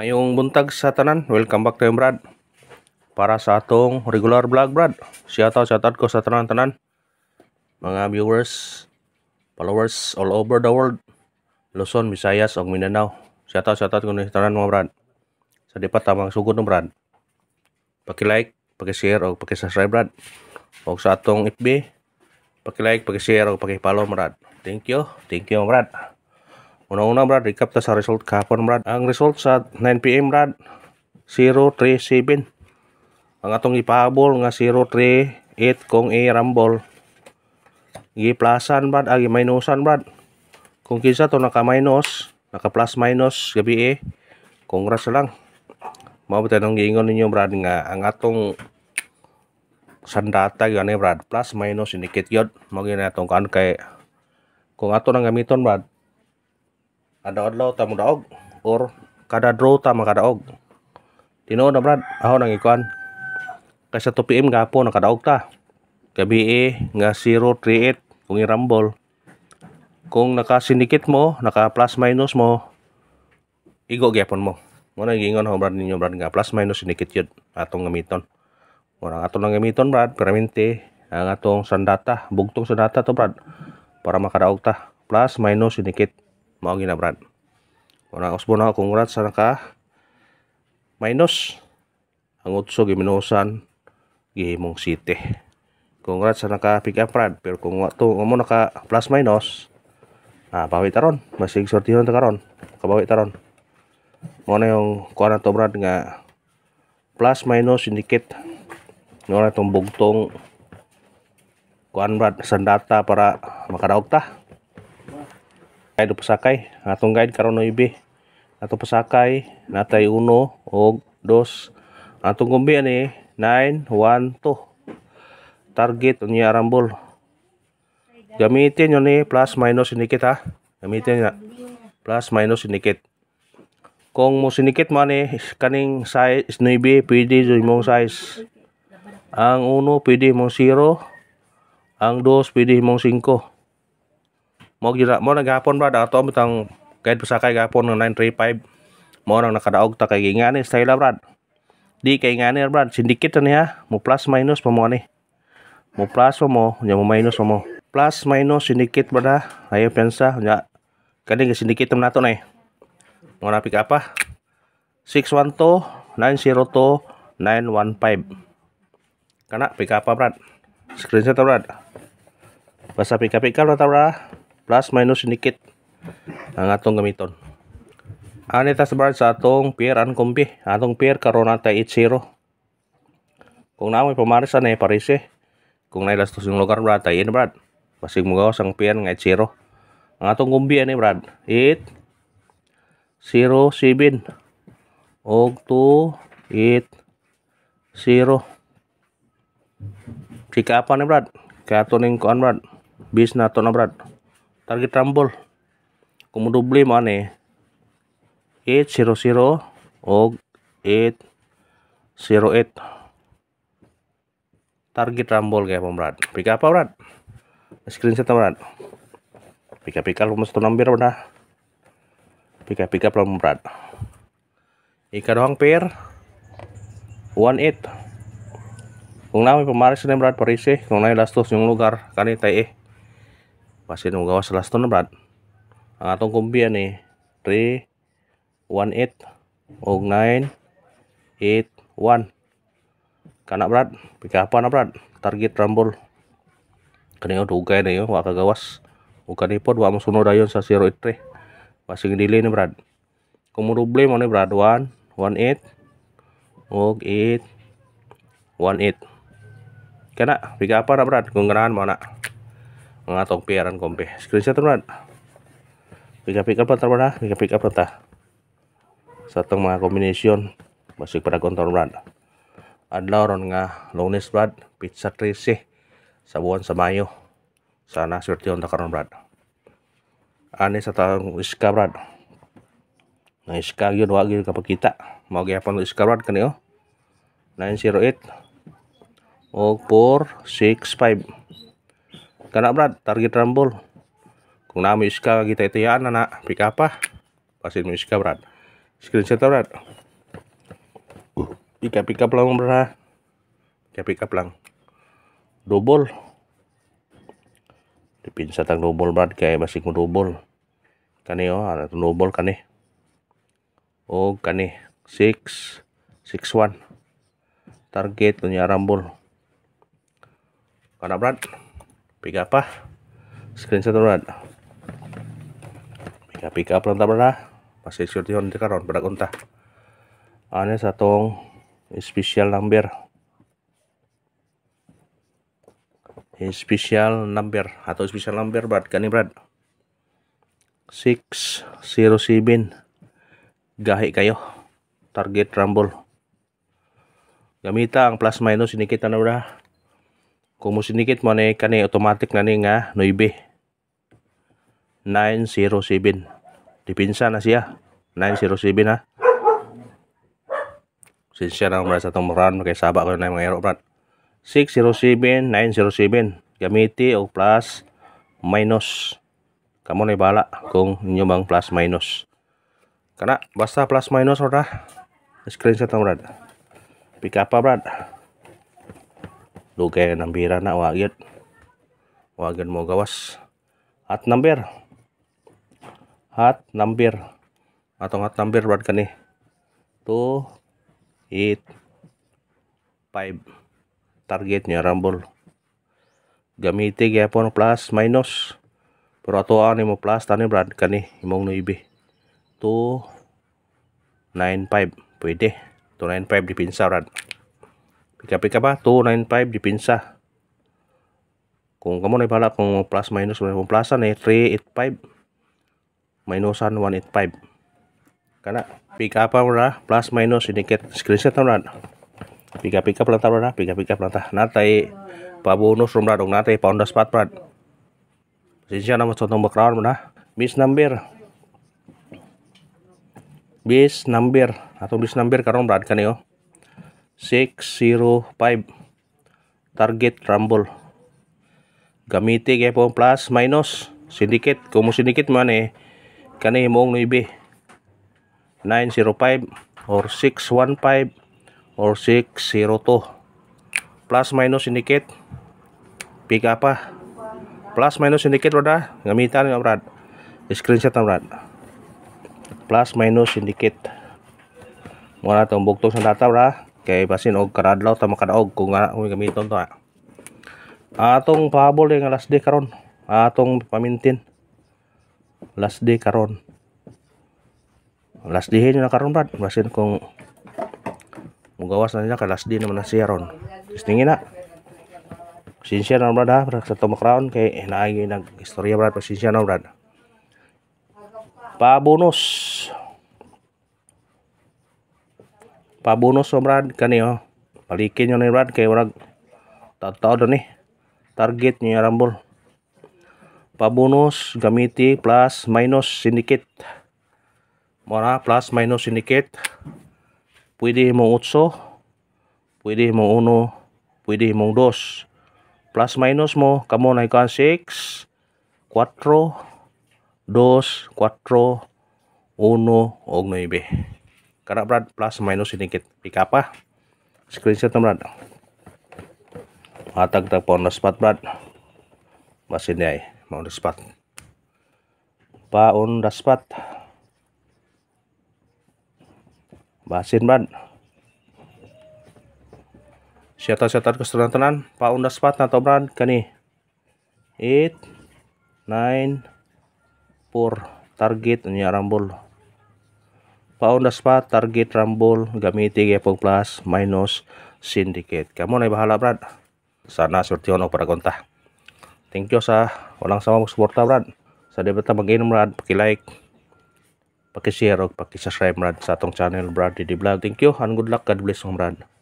Mayong buntag sa tanan, welcome back to him, Brad. Para sa atong regular vlog Brad, shoutout shoutout ko sa tanan-tanan. Mga viewers, followers all over the world, Luzon, Visayas, o Mindanao. Shoutout shoutout ko sa tanan mga Brad. Sa dipat tamang sugod ng Brad. Paki-like, paki-share, o paki-subscribe Brad. O sa atong FB, paki-like, paki-share, o paki-follow Brad. Thank you, thank you Brad. Una-una brad, recap ta sa result kahapon brad. Ang result sa 9pm brad, 037. Ang atong ipahabol nga 038 kung i-rumble. Giplasan brad, agi minusan brad. Kung kinsa to naka-minus, naka-plus minus gabi eh. Congrats lang. Mao ba tanong giingon ninyo brad nga ang atong sandata gani brad plus minus inikit yod mao gyud atong kan kay kung ato nang gamiton brad adlaw-adlaw ta mo or kada draw ta makadaog tinuod na brad ako nang ikuan kaysa 2 pm gapo nakadaog ta gabi e, nga 038 kung irambol kung naka nakasinikit mo naka plus minus mo igo gyapon mo mo na gingon ho brad ninyo brad nga plus minus sinikit yun atong gamiton mo na atong gamiton brad piraminte ang atong sandata bugtong sandata to brad para makadaog ta plus minus sinikit mao ginabran Una usbo na congrats sa naka minus ang utso giminusan gihimong city. Congrats sa naka pick up rad pero kung to mo naka plus minus ah bawi taron masig sortihon ta karon kabawi taron. Mo na yung kuha to brad nga plus minus indicate mo na tong bugtong kuan brad sa data para makadaog ta. Guide pasakay. Atong guide karon no ibi. Ato pasakay natay 1 og dos Atong gumbi ani 912 Target unya rambol. Gamitin yun ni plus minus sinikit ha. Gamitin na. Plus minus sinikit. Kung mo sinikit man ni kaning size 9 pwede jud mong size. Ang 1 pwede mong 0. Ang 2 pwede mong 5. mau mau mo nagapon brad ato bitang kahit pusakay gapon ng 935 mo nang nakadaog ta kay saya style brad di kay ni brad sindikit ni ha mo plus minus pa mo ni mo plus pa mo nya mo minus pa mo plus minus sindikit ba ha ayo pensa nya kani ga sindikit nato na eh mo na pick apa ha 612 902 915 Karena pika apa brad? Screenshot brad. Bahasa pika lo tau tawra plus minus sinikit ang atong gamiton ani ta sa sa atong pair and kumpi atong pier karon nata 8-0 kung naamay pamaris na parise eh. kung nailastos yung lugar brad tayo yun brad basig mo gawas ang pair nga 8-0 ang atong kumpi ani brad 8 0 7 og 2 8 0 Sika apa brad? Kaya ito nang kuan brad. Bis na ito na brad. target rambol komodo beli mana 800 og 808 target rambol kayak pemrat pika apa screen screenshot pemrat pika pika lu mesti nambir pernah pika pika berat ika doang pir one eight kung nami pemaris na brad parise eh. kung namin lastos yung lugar kani teh Pasin gawas last na brad. Ang atong kumpiya ni 3 1 8 9 8 1. Kana brad, pikapan na brad. Target rambol. Kena dugay na yo wa gawas. O kanipod wa mo sunod ayon sa 0 3. Pasing dili ni brad. Kumuruble mo ni brad 1 1 8 og 8 1 8. Kana, pikapan na brad kung ganahan mo na ngatong piaran kompe screenshot teman pika pick up teman nah pika pick up ta satong mga kombinasyon masih pada kontor brad adlaw ron nga longnis brad pizza trisi sabuan sa mayo sana swerte on takaron brad ani sa taong iska brad na iska yun wag yun kapag kita mau gayapon lo iska brad kanio 908 o 465 karena berat target rambol kung nami iska kita itu ya anak pick up ah pasin iska berat screenshot berat uh pick up pick up lang berat pick up pick up lang double Dipin tang double berat kayak masih mo double kani oh ada double kani oh kani six six one target punya rambol karena berat pick up ah satu run pick up pick up lang tabara masih security on di karon pada kunta ane satong special number special number atau special number berat. Six brad 607 gahi kayo target rumble gamita ang plus minus ini kita na brad Kung mo sinikit mo ni kani automatic na ni nga 9. 907. Dipinsa na siya. 907 ha. Sinsya na mga sa itong brand. Kaya saba ko na mga aero brand. 607, 907. Gamiti o plus minus. Kamu na ibala kung inyo bang plus minus. Kana, basta plus minus or na. Screenshot na brad. Pick up pa brad. dugay nambira na wagit wagin mo gawas at nambir. at nambir. atong at nambir wad ka ni 2 8 5 target niya rumble gamiti gyapon plus minus pero ato ani mo plus tani brad kani imong no ibi. 2 9 5 pwede 2 9 295 dipinsa brad pika-pika ba 295 dipinsa kung kamu na pala kung plus minus kung plus na 385 minusan 185 kana pika apa ra plus minus indicate screenshot na pika pika planta ra pika pika planta natay pabonus bonus ra dong natay paundas pat prat sinsya na contoh background na bis number bis number atau bis nambir karon berat kan yo 605 target rumble gamiti kay po plus minus sindikit kung mo sindikit man eh kani mong 9 905 or 615 or 602 plus minus sindikit pick up pa ah. plus minus sindikit brad gamitan nga brad screenshot na brad plus minus sindikit muna itong bugtong sa data brad kay basin og karadlaw ta makadaog kung nga gamiton to ha. atong pahabol nga last day karon atong pamintin last day karon last day na karon brad basin kung mugawas na niya kay last day naman na siya ron tingin na sinsya na brad ha brad sa tumakraon kay naagi nag istorya brad pasinsya na brad pabonus pabunos ang rad kani oh palikin nyo ni rad kay warag tao doon eh target niya rambol pabunos gamiti plus minus syndicate mora plus minus syndicate pwede mong utso pwede mong uno pwede mong dos plus minus mo kamo na ikaw 6 4 2 4 1 og 9 Karena berat plus minus sedikit. Pick apa ah. Screenshot berat. mata tak pohon spot berat. Masih deh, mau spot. Paun daspat. Basin ban. siatar tenan pak unda sepat atau berat kan kani. 8 9 4 target ini rambul pauna pa target rumble gamiti gapong plus minus syndicate kamo na ibahala brad sana sortihon og para konta thank you sa walang sama mong suporta brad sa di bata mag-inom brad paki-like paki-share og paki-subscribe brad sa atong channel brad Didi Vlog thank you and good luck God bless mong brad